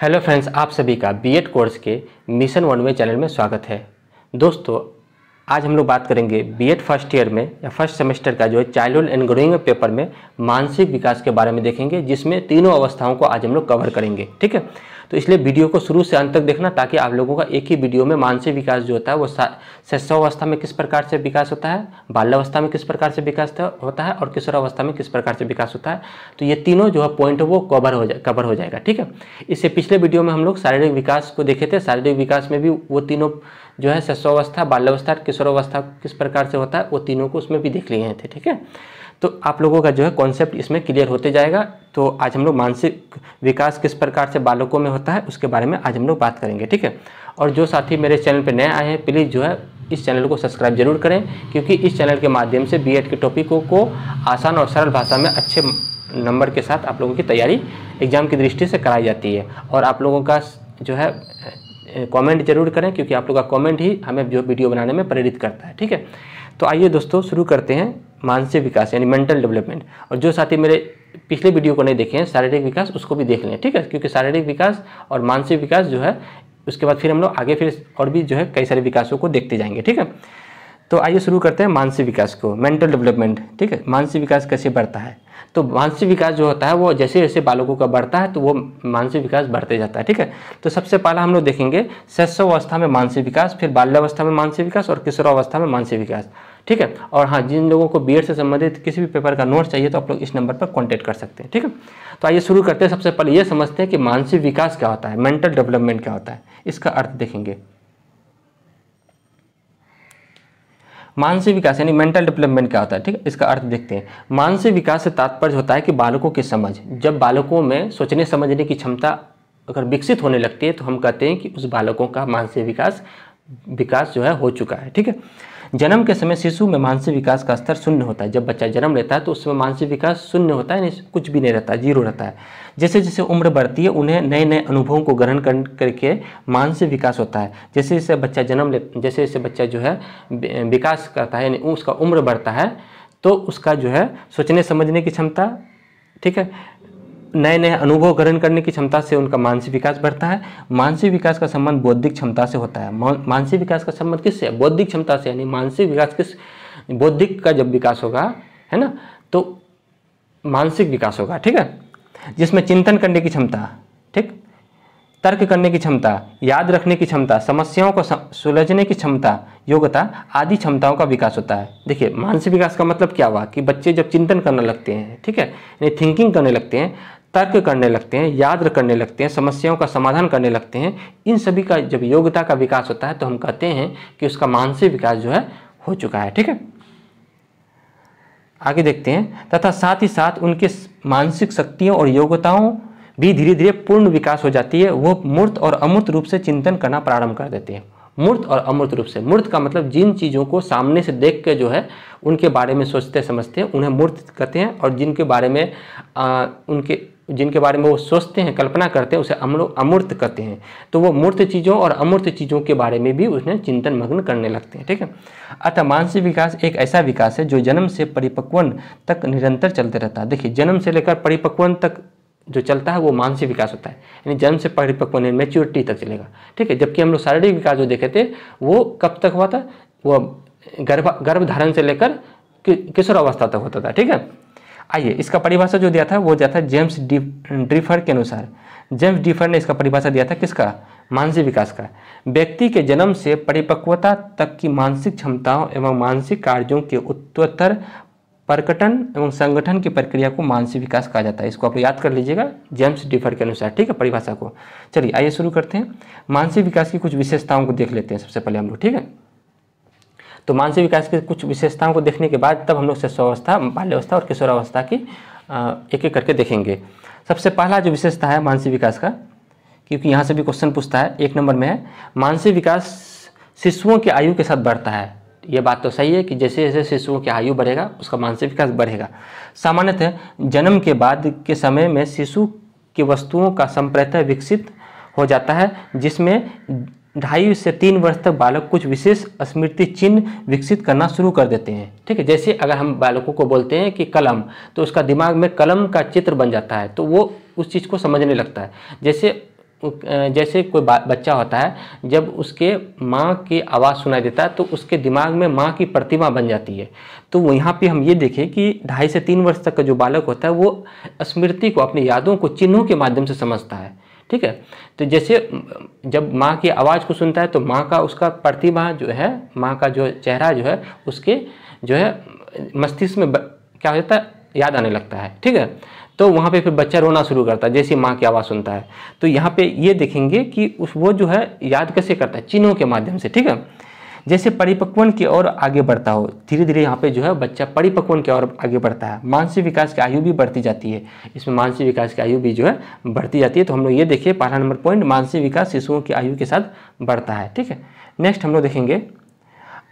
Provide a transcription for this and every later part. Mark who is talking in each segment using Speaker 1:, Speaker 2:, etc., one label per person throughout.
Speaker 1: hello friends आप सभी का बीएड कोर्स के मिशन वन वे चैनल में स्वागत है दोस्तों आज हम लोग बात करेंगे बीएड फर्स्ट ईयर में या फर्स्ट सेमेस्टर का जो है चाइल्डहुड एंड ग्रोइंग पेपर में मानसिक विकास के बारे में देखेंगे जिसमें तीनों अवस्थाओं को आज हम लोग कवर करेंगे ठीक है तो इसलिए वीडियो को शुरू से अंत तक देखना ताकि आप लोगों का एक ही वीडियो में मानसिक विकास जो होता है वो शैशवावस्था में किस प्रकार से विकास होता है बाल्यावस्था में किस प्रकार से विकास होता है और किशोरावस्था में किस प्रकार से विकास होता है तो ये तीनों जो है पॉइंट वो कवर हो जाए कवर हो जाएगा ठीक है इससे पिछले वीडियो में हम लोग शारीरिक विकास को देखे थे शारीरिक विकास में भी वो तीनों जो है शस्वावस्था बाल्यावस्था किशोरावस्था किस प्रकार से होता है वो तीनों को उसमें भी देख लिए थे ठीक है तो आप लोगों का जो है कॉन्सेप्ट इसमें क्लियर होते जाएगा तो आज हम लोग मानसिक विकास किस प्रकार से बालकों में होता है उसके बारे में आज हम लोग बात करेंगे ठीक है और जो साथी मेरे चैनल पर नए आए हैं प्लीज़ जो है इस चैनल को सब्सक्राइब जरूर करें क्योंकि इस चैनल के माध्यम से बी के टॉपिकों को आसान और सरल भाषा में अच्छे नंबर के साथ आप लोगों की तैयारी एग्ज़ाम की दृष्टि से कराई जाती है और आप लोगों का जो है कमेंट जरूर करें क्योंकि आप लोग का कमेंट ही हमें जो वीडियो बनाने में प्रेरित करता है ठीक है तो आइए दोस्तों शुरू करते हैं मानसिक विकास यानी मेंटल डेवलपमेंट और जो साथी मेरे पिछले वीडियो को नहीं देखे हैं शारीरिक विकास उसको भी देख लें ठीक है क्योंकि शारीरिक विकास और मानसिक विकास जो है उसके बाद फिर हम लोग आगे फिर और भी जो है कई सारे विकासों को देखते जाएंगे ठीक है तो आइए शुरू करते हैं मानसिक विकास को मेंटल डेवलपमेंट ठीक है मानसिक विकास कैसे बढ़ता है तो मानसिक विकास जो होता है वो जैसे जैसे बालकों का बढ़ता है तो वो मानसिक विकास बढ़ते जाता है ठीक है तो सबसे पहला हम लोग देखेंगे अवस्था में मानसिक विकास फिर बाल्यावस्था में मानसिक विकास और किशोरावस्था में मानसिक विकास ठीक है और हाँ जिन लोगों को बी से संबंधित किसी भी पेपर का नोट चाहिए तो आप लोग इस नंबर पर कॉन्टैक्ट कर सकते हैं ठीक है तो आइए शुरू करते हैं सबसे पहले ये समझते हैं कि मानसिक विकास क्या होता है मेंटल डेवलपमेंट क्या होता है इसका अर्थ देखेंगे मानसिक विकास यानी मेंटल डेवलपमेंट क्या होता है ठीक है इसका अर्थ देखते हैं मानसिक विकास से तात्पर्य होता है कि बालकों की समझ जब बालकों में सोचने समझने की क्षमता अगर विकसित होने लगती है तो हम कहते हैं कि उस बालकों का मानसिक विकास विकास जो है हो चुका है ठीक है जन्म के समय शिशु में मानसिक विकास का स्तर शून्य होता है जब बच्चा जन्म लेता है तो उसमें मानसिक विकास शून्य होता है यानी कुछ भी नहीं रहता जीरो रहता है जैसे जैसे उम्र बढ़ती है उन्हें नए नए अनुभवों को ग्रहण कर, करके मानसिक विकास होता है जैसे जैसे बच्चा जन्म ले जैसे जैसे बच्चा जो है विकास करता है यानी उसका उम्र बढ़ता है तो उसका जो है सोचने समझने की क्षमता ठीक है नए नए अनुभव ग्रहण करने की क्षमता से उनका मानसिक विकास बढ़ता है मानसिक विकास का संबंध बौद्धिक क्षमता से होता है मानसिक विकास का संबंध किससे बौद्धिक क्षमता से यानी मानसिक विकास किस बौद्धिक का जब विकास होगा है ना तो मानसिक विकास होगा ठीक है जिसमें चिंतन करने की क्षमता ठीक तर्क करने की क्षमता याद रखने की क्षमता समस्याओं को सुलझने की क्षमता योग्यता आदि क्षमताओं का विकास होता है देखिए मानसिक विकास का मतलब क्या हुआ कि बच्चे जब चिंतन करने लगते हैं ठीक है यानी थिंकिंग करने लगते हैं तर्क करने लगते हैं याद करने लगते हैं समस्याओं का समाधान करने लगते हैं इन सभी का जब योग्यता का विकास होता है तो हम कहते हैं कि उसका मानसिक विकास जो है हो चुका है ठीक है आगे देखते हैं तथा साथ ही साथ उनके मानसिक शक्तियों और योग्यताओं भी धीरे धीरे पूर्ण विकास हो जाती है वो मूर्त और अमूर्त रूप से चिंतन करना प्रारंभ कर देते हैं मूर्त और अमूर्त रूप से मूर्त का मतलब जिन चीज़ों को सामने से देख के जो है उनके बारे में सोचते समझते हैं उन्हें मूर्त कहते हैं और जिनके बारे में आ, उनके जिनके बारे में वो सोचते हैं कल्पना करते हैं उसे अमूर्त कहते हैं तो वो मूर्त चीज़ों और अमूर्त चीज़ों के बारे में भी उसने चिंतन मग्न करने लगते हैं ठीक है अतः मानसिक विकास एक ऐसा विकास है जो जन्म से परिपक्वन तक निरंतर चलते रहता है देखिए जन्म से लेकर परिपक्वन तक जो चलता है वो मानसिक विकास होता है यानी जन्म से परिपक्व होने मेच्योरिटी तक चलेगा ठीक है जबकि हम लोग शारीरिक विकास जो देखे थे वो कब तक हुआ था वो गर्भ गर्भधारण से लेकर किशोर अवस्था तक होता था ठीक है आइए इसका परिभाषा जो दिया था वो दिया था जेम्स डी ड्रीफर के अनुसार जेम्स ड्रिफर ने इसका परिभाषा दिया था किसका मानसिक विकास का व्यक्ति के जन्म से परिपक्वता तक की मानसिक क्षमताओं एवं मानसिक कार्यों के उत्तर प्रकटन एवं संगठन की प्रक्रिया को मानसिक विकास कहा जाता है इसको आप याद कर लीजिएगा जेम्स डिफर के अनुसार ठीक है परिभाषा को चलिए आइए शुरू करते हैं मानसिक विकास की कुछ विशेषताओं को देख लेते हैं सबसे पहले हम लोग ठीक है तो मानसिक विकास की कुछ विशेषताओं को देखने के बाद तब हम लोग शैशवावस्था बाल्यावस्था और किशोरावस्था की एक एक करके देखेंगे सबसे पहला जो विशेषता है मानसिक विकास का क्योंकि यहाँ से भी क्वेश्चन पूछता है एक नंबर में है मानसिक विकास शिशुओं की आयु के साथ बढ़ता है ये बात तो सही है कि जैसे जैसे शिशुओं की आयु बढ़ेगा उसका मानसिक विकास बढ़ेगा सामान्यतः जन्म के बाद के समय में शिशु की वस्तुओं का संप्रतः विकसित हो जाता है जिसमें ढाई से तीन वर्ष तक बालक कुछ विशेष स्मृति चिन्ह विकसित करना शुरू कर देते हैं ठीक है जैसे अगर हम बालकों को बोलते हैं कि कलम तो उसका दिमाग में कलम का चित्र बन जाता है तो वो उस चीज़ को समझने लगता है जैसे जैसे कोई बच्चा होता है जब उसके माँ की आवाज़ सुनाई देता है तो उसके दिमाग में माँ की प्रतिमा बन जाती है तो यहाँ पे हम ये देखें कि ढाई से तीन वर्ष तक का जो बालक होता है वो स्मृति को अपनी यादों को चिन्हों के माध्यम से समझता है ठीक है तो जैसे जब माँ की आवाज़ को सुनता है तो माँ का उसका प्रतिमा जो है माँ का जो चेहरा जो है उसके जो है मस्तिष्क में क्या हो जाता है याद आने लगता है ठीक है तो वहाँ पे फिर बच्चा रोना शुरू करता है जैसे माँ की आवाज़ सुनता है तो यहाँ पे ये देखेंगे कि उस वो जो है याद कैसे करता है चिन्हों के माध्यम से ठीक है जैसे परिपक्वन की ओर आगे बढ़ता हो धीरे धीरे यहाँ पे जो है बच्चा परिपक्वन की ओर आगे बढ़ता है मानसिक विकास की आयु भी बढ़ती जाती है इसमें मानसिक विकास की आयु भी जो है बढ़ती जाती है तो हम लोग ये देखिए पहला नंबर पॉइंट मानसिक विकास शिशुओं की आयु के साथ बढ़ता है ठीक है नेक्स्ट हम लोग देखेंगे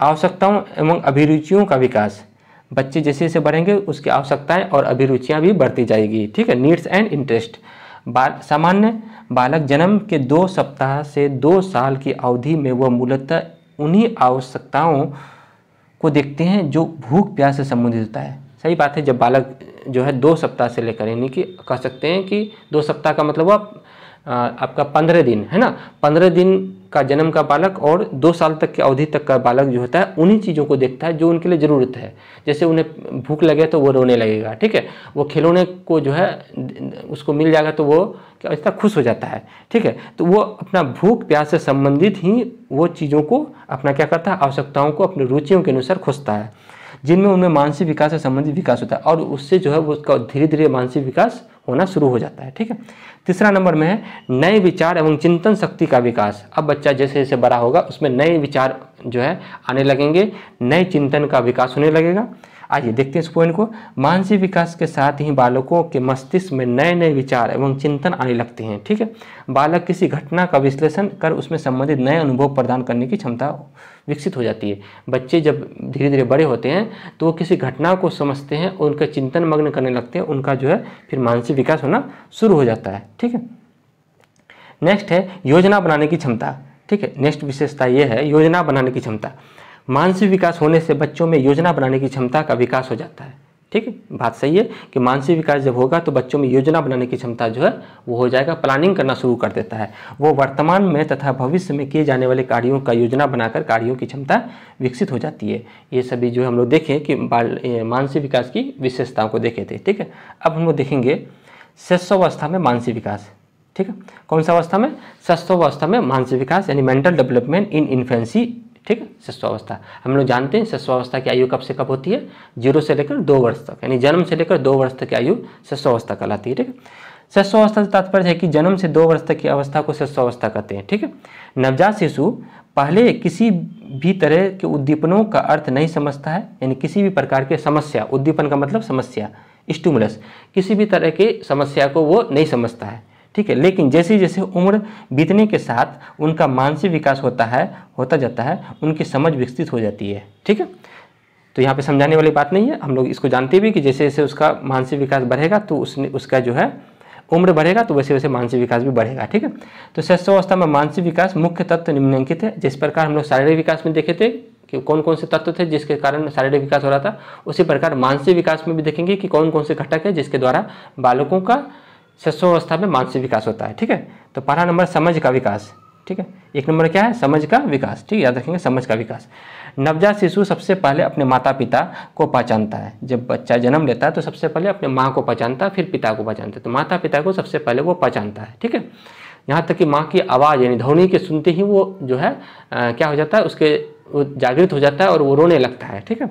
Speaker 1: आवश्यकताओं एवं अभिरुचियों का विकास बच्चे जैसे जैसे बढ़ेंगे उसकी आवश्यकताएं और अभिरुचियाँ भी बढ़ती जाएगी ठीक है नीड्स एंड इंटरेस्ट बाल सामान्य बालक जन्म के दो सप्ताह से दो साल की अवधि में वह मूलतः उन्हीं आवश्यकताओं को देखते हैं जो भूख प्यास से संबंधित होता है सही बात है जब बालक जो है दो सप्ताह से लेकर यानी कि कह सकते हैं कि दो सप्ताह का मतलब वह आपका पंद्रह दिन है ना पंद्रह दिन का जन्म का बालक और दो साल तक की अवधि तक का बालक जो होता है उन्हीं चीज़ों को देखता है जो उनके लिए ज़रूरत है जैसे उन्हें भूख लगे तो वो रोने लगेगा ठीक है वो खिलौने को जो है उसको मिल जाएगा तो वो इतना खुश हो जाता है ठीक है तो वो अपना भूख प्यास से संबंधित ही वो चीज़ों को अपना क्या करता है आवश्यकताओं को अपनी रुचियों के अनुसार खोजता है जिनमें उनमें मानसिक विकास से संबंधित विकास होता है और उससे जो है वो उसका धीरे धीरे मानसिक विकास होना शुरू हो जाता है ठीक है तीसरा नंबर में है नए विचार एवं चिंतन शक्ति का विकास अब बच्चा जैसे जैसे बड़ा होगा उसमें नए विचार जो है आने लगेंगे नए चिंतन का विकास होने लगेगा आइए देखते हैं इस पॉइंट को मानसिक विकास के साथ ही बालकों के मस्तिष्क में नए नए विचार एवं चिंतन आने लगते हैं ठीक है बालक किसी घटना का विश्लेषण कर उसमें संबंधित नए अनुभव प्रदान करने की क्षमता विकसित हो जाती है बच्चे जब धीरे धीरे बड़े होते हैं तो वो किसी घटना को समझते हैं और उनका चिंतन मग्न करने लगते हैं उनका जो है फिर मानसिक विकास होना शुरू हो जाता है ठीक है नेक्स्ट है योजना बनाने की क्षमता ठीक है नेक्स्ट विशेषता ये है योजना बनाने की क्षमता मानसिक विकास होने से बच्चों में योजना बनाने की क्षमता का विकास हो जाता है ठीक है बात सही है कि मानसिक विकास जब होगा तो बच्चों में योजना बनाने की क्षमता जो है वो हो जाएगा प्लानिंग करना शुरू कर देता है वो वर्तमान में तथा भविष्य में किए जाने वाले कार्यों का योजना बनाकर कार्यों की क्षमता विकसित हो जाती है ये सभी जो हम लोग देखें कि मानसिक विकास की विशेषताओं को देखे थे ठीक है अब हम लोग देखेंगे शैशवावस्था में मानसिक विकास ठीक है कौन सा अवस्था में शस्वावस्था में मानसिक विकास यानी मेंटल डेवलपमेंट इन इन्फेंसी ठीक है शस्वावस्था हम लोग जानते हैं शस्वावस्था की आयु कब से कब होती है जीरो से लेकर दो वर्ष तक यानी जन्म से लेकर दो वर्ष तक की आयु शस्वावस्था कहलाती है ठीक है शस्वावस्था से तात्पर्य है कि जन्म से दो वर्ष तक की अवस्था को शस्वावस्था कहते हैं ठीक है नवजात शिशु पहले किसी भी तरह के उद्दीपनों का अर्थ नहीं समझता है यानी किसी भी प्रकार के समस्या उद्दीपन का मतलब समस्या स्टूमुलस किसी भी तरह के समस्या को वो नहीं समझता है ठीक है लेकिन जैसे जैसे उम्र बीतने के साथ उनका मानसिक विकास होता है होता जाता है उनकी समझ विकसित हो जाती है ठीक है तो यहाँ पे समझाने वाली बात नहीं है हम लोग इसको जानते भी कि जैसे जैसे उसका मानसिक विकास बढ़ेगा तो उसने उसका जो है उम्र बढ़ेगा तो वैसे वैसे मानसिक विकास भी बढ़ेगा ठीक है तो शैशवावस्था में मानसिक विकास मुख्य तत्व निम्नलिखित है जिस प्रकार हम लोग शारीरिक विकास में देखे थे कि कौन कौन से तत्व थे जिसके कारण शारीरिक विकास हो रहा था उसी प्रकार मानसिक विकास में भी देखेंगे कि कौन कौन से घटक है जिसके द्वारा बालकों का अवस्था में मानसिक विकास होता है ठीक है तो पहला नंबर समझ का विकास ठीक है एक नंबर क्या है समझ का विकास ठीक है याद रखेंगे समझ का विकास नवजात शिशु सबसे पहले अपने माता पिता को पहचानता है जब बच्चा जन्म लेता है तो सबसे पहले अपने माँ को पहचानता है फिर पिता को पहचानता है तो माता पिता को सबसे पहले वो पहचानता है ठीक है यहाँ तक कि माँ की आवाज़ यानी ध्वनि के सुनते ही वो जो है आ, क्या हो जाता है उसके जागृत हो जाता है और वो रोने लगता है ठीक है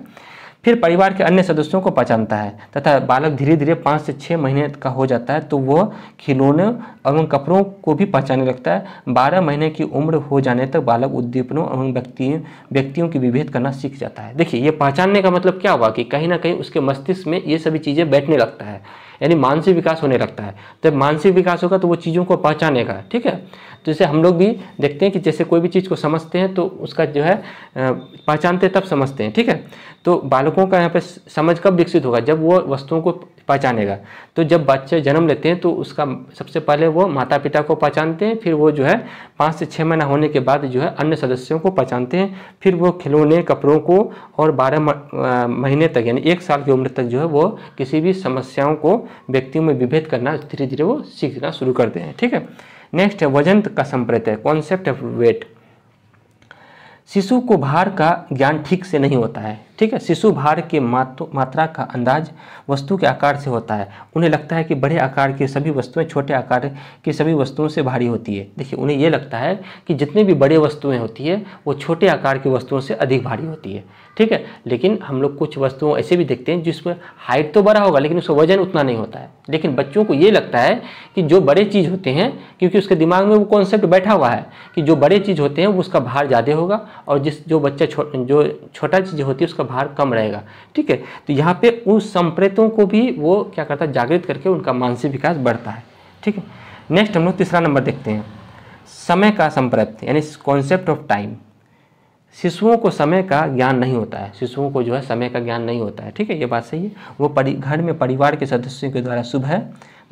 Speaker 1: फिर परिवार के अन्य सदस्यों को पहचानता है तथा बालक धीरे धीरे पाँच से छः महीने का हो जाता है तो वह खिलौने एवं कपड़ों को भी पहचानने लगता है बारह महीने की उम्र हो जाने तक बालक उद्दीपनों एवं व्यक्ति व्यक्तियों की विभेद करना सीख जाता है देखिए ये पहचानने का मतलब क्या हुआ कि कहीं ना कहीं उसके मस्तिष्क में ये सभी चीज़ें बैठने लगता है यानी मानसिक विकास होने लगता है तो जब मानसिक विकास होगा तो वो चीज़ों को पहचानेगा ठीक है तो जैसे हम लोग भी देखते हैं कि जैसे कोई भी चीज़ को समझते हैं तो उसका जो है पहचानते तब समझते हैं ठीक है तो बालकों का यहाँ पर समझ कब विकसित होगा जब वो वस्तुओं को पहचानेगा तो जब बच्चे जन्म लेते हैं तो उसका सबसे पहले वो माता पिता को पहचानते हैं फिर वो जो है पाँच से छः महीना होने के बाद जो है अन्य सदस्यों को पहचानते हैं फिर वो खिलौने कपड़ों को और बारह महीने तक यानी एक साल की उम्र तक जो है वो किसी भी समस्याओं को व्यक्तियों में विभेद करना धीरे धीरे वो सीखना शुरू करते हैं ठीक है नेक्स्ट है वजन का संप्रत है कॉन्सेप्ट ऑफ वेट शिशु को भार का ज्ञान ठीक से नहीं होता है ठीक है शिशु भार के मात्रा का अंदाज वस्तु के आकार से होता है उन्हें लगता है कि बड़े आकार की सभी वस्तुएं छोटे आकार की सभी वस्तुओं से भारी होती है देखिए उन्हें यह लगता है कि जितने भी बड़े वस्तुएं होती है वो छोटे आकार की वस्तुओं से अधिक भारी होती है ठीक है लेकिन हम लोग कुछ वस्तुओं ऐसे भी देखते हैं जिसमें हाइट तो बड़ा होगा लेकिन उसका वजन उतना नहीं होता है लेकिन बच्चों को ये लगता है कि जो बड़े चीज़ होते हैं क्योंकि उसके दिमाग में वो कॉन्सेप्ट बैठा हुआ है कि जो बड़े चीज़ होते हैं उसका भार ज़्यादा होगा और जिस जो बच्चा जो छोटा चीज़ होती है उसका उसका भार कम रहेगा ठीक है तो यहाँ पे उन संप्रेतों को भी वो क्या करता है जागृत करके उनका मानसिक विकास बढ़ता है ठीक है नेक्स्ट हम लोग तीसरा नंबर देखते हैं समय का संप्रत यानी कॉन्सेप्ट ऑफ टाइम शिशुओं को समय का ज्ञान नहीं होता है शिशुओं को जो है समय का ज्ञान नहीं होता है ठीक है ये बात सही है वो परि घर में परिवार के सदस्यों के द्वारा सुबह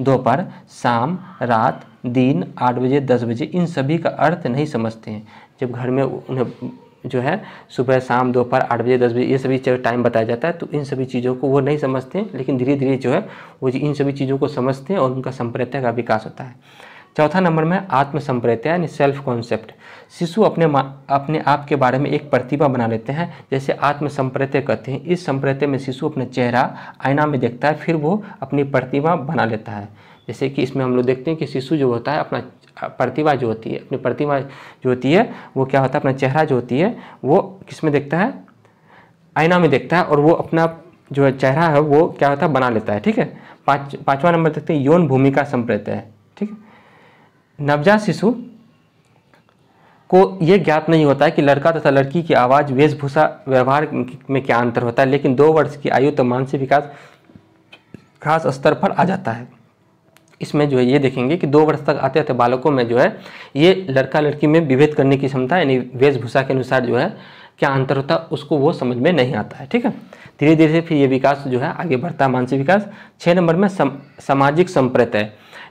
Speaker 1: दोपहर शाम रात दिन आठ बजे दस बजे इन सभी का अर्थ नहीं समझते हैं जब घर में उन्हें जो है सुबह शाम दोपहर आठ बजे दस बजे ये सभी टाइम बताया जाता है तो इन सभी चीज़ों को वो नहीं समझते लेकिन धीरे धीरे जो है वो इन सभी चीज़ों को समझते हैं और उनका संप्रदाय का विकास होता है चौथा नंबर में आत्मसंप्रेत यानी सेल्फ कॉन्सेप्ट शिशु अपने अपने आप के बारे में एक प्रतिभा बना लेते हैं जैसे आत्मसंप्रेत्य कहते हैं इस संप्रेत्य में शिशु अपना चेहरा आईना में देखता है फिर वो अपनी प्रतिभा बना लेता है जैसे कि इसमें हम लोग देखते हैं कि शिशु जो होता है अपना प्रतिभा जो होती है अपनी प्रतिभा जो होती है वो क्या होता है अपना चेहरा जो होती है वो किस में देखता है आईना में देखता है और वो अपना जो चेहरा है वो क्या होता है बना लेता है ठीक है पाँच पाँचवा नंबर देखते हैं यौन भूमिका संप्रेत है ठीक है नवजात शिशु को ये ज्ञात नहीं होता है कि लड़का तथा लड़की की आवाज़ वेशभूषा व्यवहार में क्या अंतर होता है लेकिन दो वर्ष की आयु तो मानसिक विकास खास स्तर पर आ जाता है इसमें जो है ये देखेंगे कि दो वर्ष तक आते आते बालकों में जो है ये लड़का लड़की में विभेद करने की क्षमता यानी वेशभूषा के अनुसार जो है क्या अंतर होता है उसको वो समझ में नहीं आता है ठीक है धीरे धीरे फिर ये विकास जो है आगे बढ़ता है मानसिक विकास छः नंबर में सम, सामाजिक है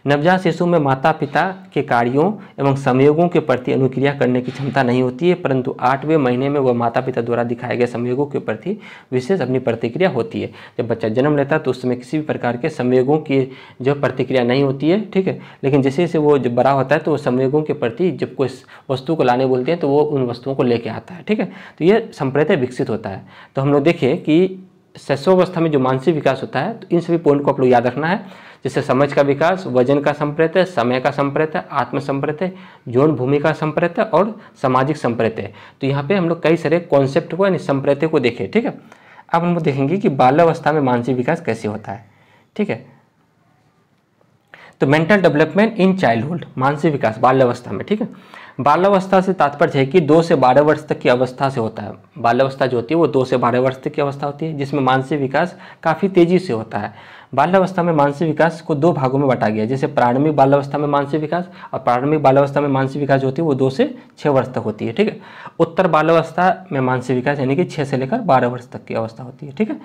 Speaker 1: नवजात शिशु में माता पिता के कार्यों एवं संयोगों के प्रति अनुक्रिया करने की क्षमता नहीं होती है परंतु आठवें महीने में वह माता पिता द्वारा दिखाए गए संयोगों के प्रति विशेष अपनी प्रतिक्रिया होती है जब बच्चा जन्म लेता है तो उसमें किसी भी प्रकार के संयोगों की जो प्रतिक्रिया नहीं होती है ठीक है लेकिन जैसे जैसे वो जब बड़ा होता है तो संयोगों के प्रति जब कोई वस्तु को लाने बोलते हैं तो वो उन वस्तुओं को लेके आता है ठीक है तो ये संप्रदाय विकसित होता है तो हम लोग देखिए कि शैशवावस्था में जो मानसिक विकास होता है तो इन सभी पॉइंट को आप लोग याद रखना है जिससे समझ का विकास वजन का संप्रत है समय का है आत्म है यौन भूमि का है और सामाजिक है तो यहाँ पे हम लोग कई सारे कॉन्सेप्ट को यानी संप्रत्यय को देखें ठीक है अब हम लोग देखेंगे कि बाल्यावस्था में मानसिक विकास कैसे होता है ठीक है तो मेंटल डेवलपमेंट इन चाइल्डहुड मानसिक विकास बाल्यावस्था में ठीक है बाल्यावस्था से तात्पर्य है कि दो से बारह वर्ष तक की अवस्था से होता है बाल्यावस्था जो होती है वो दो से बारह वर्ष तक की अवस्था होती है जिसमें मानसिक विकास काफ़ी तेज़ी से होता है बाल्यावस्था में मानसिक विकास को दो भागों में बांटा गया जैसे प्रारंभिक बाल्यावस्था में मानसिक विकास और प्रारंभिक बाल्यावस्था में मानसिक विकास होती है वो दो से छः वर्ष तक होती है ठीक है उत्तर बाल्यावस्था में मानसिक विकास यानी कि छः से लेकर बारह वर्ष तक की अवस्था होती है ठीक है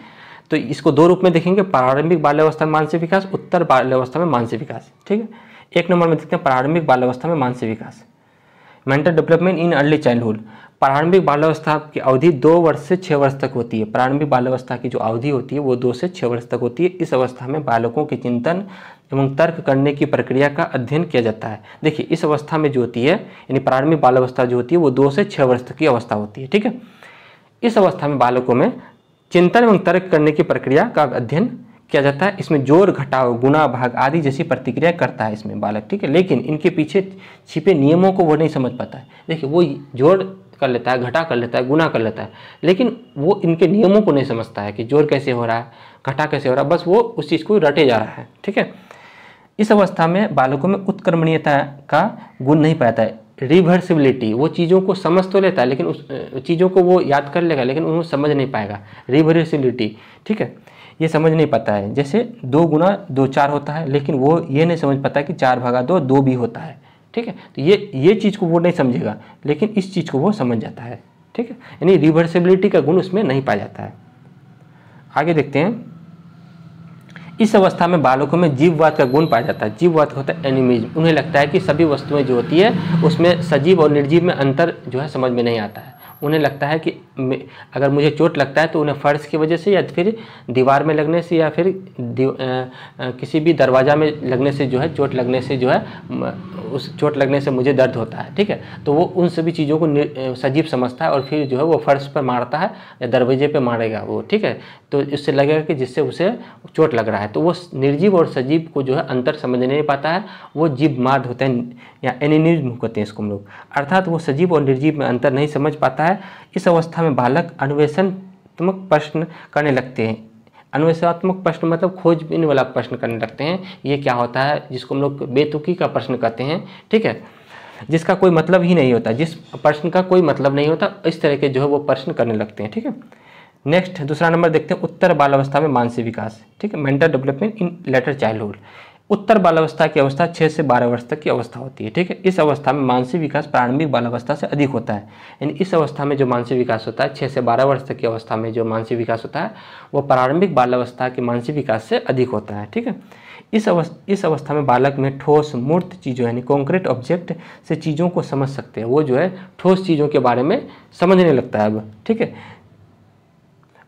Speaker 1: तो इसको दो रूप में देखेंगे प्रारंभिक बाल्यावस्था में मानसिक विकास उत्तर बाल्यावस्था में मानसिक विकास ठीक है एक नंबर में देखते हैं प्रारंभिक बाल्यावस्था में मानसिक विकास mental development in early childhood प्रारंभिक बाल्यावस्था की अवधि दो वर्ष से छः वर्ष तक होती है प्रारंभिक बाल्यावस्था की जो अवधि होती है वो दो से छः वर्ष तक होती है इस अवस्था में बालकों के चिंतन एवं तर्क करने की प्रक्रिया का अध्ययन किया जाता है देखिए इस अवस्था में जो होती है यानी प्रारंभिक बाल्यावस्था जो होती है वो दो से छः वर्ष तक की अवस्था होती है ठीक है इस अवस्था में बालकों में चिंतन एवं तर्क करने की प्रक्रिया का अध्ययन किया जाता है इसमें जोर घटाव गुना भाग आदि जैसी प्रतिक्रिया करता है इसमें बालक ठीक है लेकिन इनके पीछे छिपे नियमों को वो नहीं समझ पाता है देखिए वो जोर कर लेता है घटा कर लेता है गुना कर लेता है लेकिन वो इनके नियमों को नहीं समझता है कि जोर कैसे हो रहा है घटा कैसे हो रहा है बस वो उस चीज़ को रटे जा रहा है ठीक है इस अवस्था में बालकों में उत्कर्मणीयता का गुण नहीं पाता है रिवर्सिबिलिटी वो चीज़ों को समझ तो लेता है लेकिन उस चीज़ों को वो याद कर लेगा लेकिन उन्हें समझ नहीं पाएगा रिवर्सिबिलिटी ठीक है ये समझ नहीं पाता है जैसे दो गुना दो चार होता है लेकिन वो ये नहीं समझ पाता कि चार भागा दो दो भी होता है ठीक है तो ये ये चीज़ को वो नहीं समझेगा लेकिन इस चीज़ को वो समझ जाता है ठीक है यानी रिवर्सिबिलिटी का गुण उसमें नहीं पाया जाता है आगे देखते हैं इस अवस्था में बालकों में जीववाद का गुण पाया जाता है जीववाद होता है एनिमिज्म उन्हें लगता है कि सभी वस्तुएं जो होती है उसमें सजीव और निर्जीव में अंतर जो है समझ में नहीं आता है उन्हें लगता है कि अगर मुझे चोट लगता है तो उन्हें फ़र्श की वजह से या फिर दीवार में लगने से या फिर किसी भी दरवाज़ा में लगने से जो है चोट लगने से जो है उस चोट लगने से मुझे दर्द होता है ठीक है तो वो उन सभी चीज़ों को सजीव समझता है और फिर जो है वो फ़र्श पर मारता है या दरवाजे पर मारेगा वो ठीक है तो इससे लगेगा कि जिससे उसे चोट लग रहा है तो वो निर्जीव और सजीव को जो है अंतर समझ नहीं पाता है वो जीव मार्द होते हैं या एनिनिज्म कहते हैं इसको हम लोग अर्थात वो सजीव और निर्जीव में अंतर नहीं समझ पाता है इस अवस्था समय बालक अन्वेषणात्मक प्रश्न करने लगते हैं अन्वेषणात्मक प्रश्न मतलब खोजबीन वाला प्रश्न करने लगते हैं ये क्या होता है जिसको हम लोग बेतुकी का प्रश्न कहते हैं ठीक है जिसका कोई मतलब ही नहीं होता जिस प्रश्न का कोई मतलब नहीं होता इस तरह के जो है वो प्रश्न करने लगते हैं ठीक है नेक्स्ट दूसरा नंबर देखते हैं उत्तर बाल अवस्था में मानसिक विकास ठीक है mental development in later childhood उत्तर बालावस्था की अवस्था छः से बारह वर्ष तक की अवस्था होती है ठीक है इस अवस्था में मानसिक विकास प्रारंभिक बालावस्था से अधिक होता है यानी इस अवस्था में जो मानसिक विकास होता है छः से बारह वर्ष तक की अवस्था में जो मानसिक विकास होता है वो प्रारंभिक बालावस्था के मानसिक विकास से अधिक होता है ठीक है इस अवस्था इस अवस्था में बालक में ठोस मूर्त चीज़ों यानी कॉन्क्रीट ऑब्जेक्ट से चीज़ों को समझ सकते हैं वो जो है ठोस चीज़ों के बारे में समझने लगता है अब ठीक है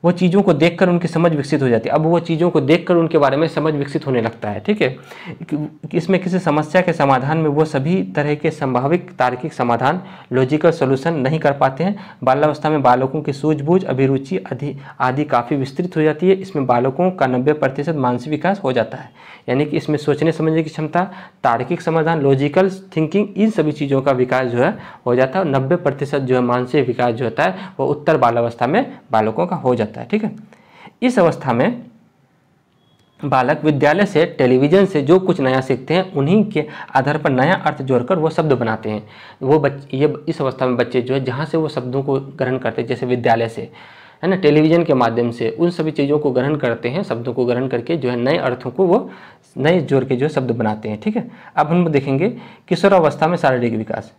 Speaker 1: वो चीज़ों को देखकर उनकी समझ विकसित हो जाती है अब वो चीज़ों को देखकर उनके बारे में समझ विकसित होने लगता है ठीक है इसमें किसी समस्या के समाधान में वो सभी तरह के संभाविक तार्किक समाधान लॉजिकल सोल्यूशन नहीं कर पाते हैं बाल्यावस्था में बालकों की सूझबूझ अभिरुचि आदि काफ़ी विस्तृत हो जाती है इसमें बालकों का नब्बे प्रतिशत मानसिक विकास हो जाता है यानी कि इसमें सोचने समझने की क्षमता तार्किक समाधान लॉजिकल थिंकिंग इन सभी चीज़ों का विकास जो है हो जाता है और नब्बे प्रतिशत जो है मानसिक विकास जो होता है वो उत्तर बाल्यावस्था में बालकों का हो जाता है जाता है ठीक है इस अवस्था में बालक विद्यालय से टेलीविज़न से जो कुछ नया सीखते हैं उन्हीं के आधार पर नया अर्थ जोड़कर वो शब्द बनाते हैं वो बच ये इस अवस्था में बच्चे जो है जहाँ से वो शब्दों को ग्रहण करते हैं जैसे विद्यालय से है ना टेलीविज़न के माध्यम से उन सभी चीज़ों को ग्रहण करते हैं शब्दों को ग्रहण करके जो है नए अर्थों को वो नए जोड़ के जो शब्द बनाते हैं ठीक है अब हम देखेंगे किशोरावस्था में शारीरिक विकास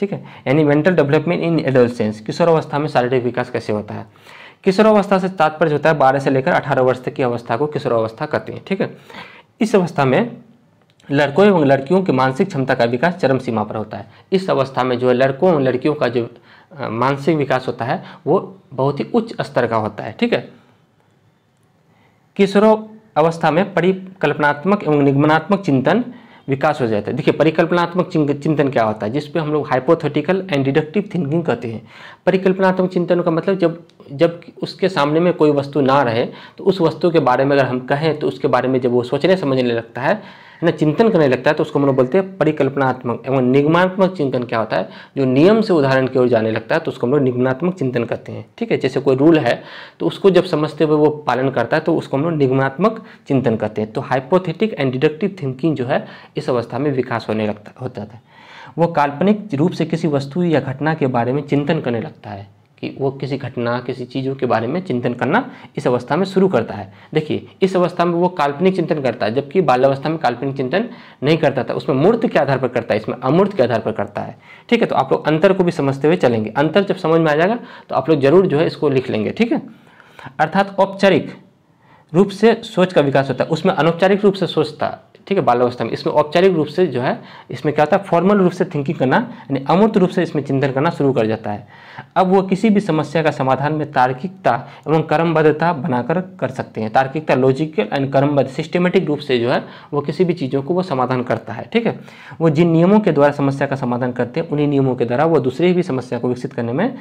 Speaker 1: ठीक है यानी मेंटल डेवलपमेंट इन एडोलसेंस किशोरावस्था में शारीरिक विकास कैसे होता है किशोरावस्था से तात्पर्य होता है बारह से लेकर अठारह वर्ष तक की अवस्था को किशोरावस्था कहते हैं ठीक है इस अवस्था में लड़कों एवं लड़कियों की मानसिक क्षमता का विकास चरम सीमा पर होता है इस अवस्था में जो है लड़कों एवं लड़कियों का जो मानसिक विकास होता है वो बहुत ही उच्च स्तर का होता है ठीक है किशोरों अवस्था में परिकल्पनात्मक एवं निगमनात्मक चिंतन विकास हो जाता है देखिए परिकल्पनात्मक चिंतन क्या होता है जिस पे हम लोग हाइपोथेटिकल एंड डिडक्टिव थिंकिंग कहते हैं परिकल्पनात्मक चिंतन का मतलब जब जब उसके सामने में कोई वस्तु ना रहे तो उस वस्तु के बारे में अगर हम कहें तो उसके बारे में जब वो सोचने समझने लगता है है ना चिंतन करने लगता है तो उसको हम लोग बोलते हैं परिकल्पनात्मक एवं निगमात्मक चिंतन क्या होता है जो नियम से उदाहरण की ओर जाने लगता है तो उसको हम लोग निगमात्मक चिंतन करते हैं ठीक है जैसे कोई रूल है तो उसको जब समझते हुए वो पालन करता है तो उसको हम लोग निगमात्मक चिंतन करते हैं तो हाइपोथेटिक एंड डिडक्टिव थिंकिंग जो है इस अवस्था में विकास होने लगता होता था वो काल्पनिक रूप से किसी वस्तु या घटना के बारे में चिंतन करने लगता है कि वो किसी घटना किसी चीज़ों के बारे में चिंतन करना इस अवस्था में शुरू करता है देखिए इस अवस्था में वो काल्पनिक चिंतन करता है जबकि बाल्यावस्था में काल्पनिक चिंतन नहीं करता था उसमें मूर्त के आधार पर करता है इसमें अमूर्त के आधार पर करता है ठीक है तो आप लोग अंतर को भी समझते हुए चलेंगे अंतर जब समझ में आ जाएगा तो आप लोग जरूर जो है इसको लिख लेंगे ठीक है अर्थात औपचारिक रूप से सोच का विकास होता है उसमें अनौपचारिक रूप से सोचता ठीक है बाल्यावस्था में इसमें औपचारिक रूप से जो है इसमें क्या होता है फॉर्मल रूप से थिंकिंग करना यानी अमूर्त रूप से इसमें चिंतन करना शुरू कर जाता है अब वो किसी भी समस्या का समाधान में तार्किकता एवं कर्मबद्धता बनाकर कर सकते हैं तार्किकता लॉजिकल एंड कर्मबद्ध सिस्टमेटिक रूप से जो है वो किसी भी चीज़ों को वो समाधान करता है ठीक है वो जिन नियमों के द्वारा समस्या का समाधान करते हैं उन्हीं नियमों के द्वारा वो दूसरी भी समस्या को विकसित करने में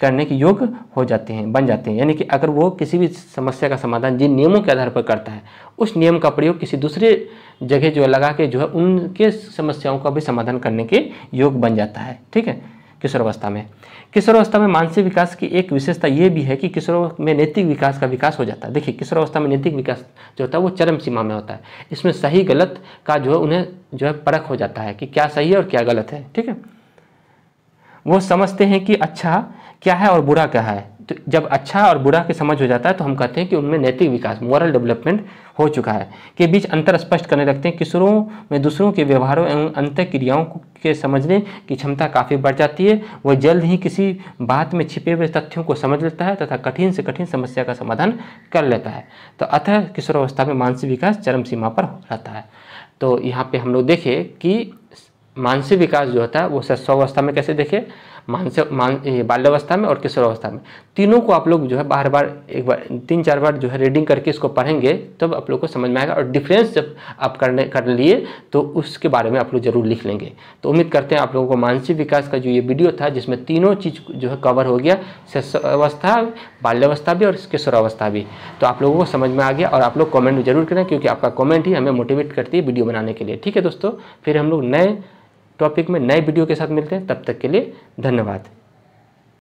Speaker 1: करने के योग्य हो जाते हैं बन जाते हैं यानी कि अगर वो किसी भी समस्या का समाधान जिन नियमों के आधार पर करता है उस नियम का प्रयोग किसी दूसरे जगह जो लगा के जो है उनके समस्याओं का भी समाधान करने के योग बन जाता है ठीक है किशोरावस्था में किशोरावस्था में मानसिक विकास की एक विशेषता ये भी है कि किशोर में नैतिक विकास का विकास हो जाता है देखिए किशोरावस्था में नैतिक विकास जो होता है वो चरम सीमा में होता है इसमें सही गलत का जो है उन्हें जो है परख हो जाता है कि क्या सही है और क्या गलत है ठीक है वो समझते हैं कि अच्छा क्या है और बुरा क्या है तो जब अच्छा और बुरा की समझ हो जाता है तो हम कहते हैं कि उनमें नैतिक विकास मॉरल डेवलपमेंट हो चुका है के बीच अंतर स्पष्ट करने लगते हैं किशोरों में दूसरों के व्यवहारों एवं अंत क्रियाओं के समझने की क्षमता काफ़ी बढ़ जाती है वह जल्द ही किसी बात में छिपे हुए तथ्यों को समझ लेता है तथा कठिन से कठिन समस्या का समाधान कर लेता है तो अतः किशोरावस्था में मानसिक विकास चरम सीमा पर रहता है तो यहाँ पर हम लोग देखें कि मानसिक विकास जो होता है वो शैशवावस्था में कैसे देखे मानसिक मान बाल्यावस्था में और किशोरावस्था में तीनों को आप लोग जो है बार बार एक बार तीन चार बार जो है रीडिंग करके इसको पढ़ेंगे तब तो आप लोग को समझ में आएगा और डिफरेंस जब आप करने कर लिए तो उसके बारे में आप लोग जरूर लिख लेंगे तो उम्मीद करते हैं आप लोगों को मानसिक विकास का जो ये वीडियो था जिसमें तीनों चीज़ जो है कवर हो गया शैशवावस्था बाल्यावस्था भी और किशोरावस्था भी तो आप लोगों को समझ में आ गया और आप लोग कॉमेंट जरूर करें क्योंकि आपका कॉमेंट ही हमें मोटिवेट करती है वीडियो बनाने के लिए ठीक है दोस्तों फिर हम लोग नए टॉपिक में नए वीडियो के साथ मिलते हैं तब तक के लिए धन्यवाद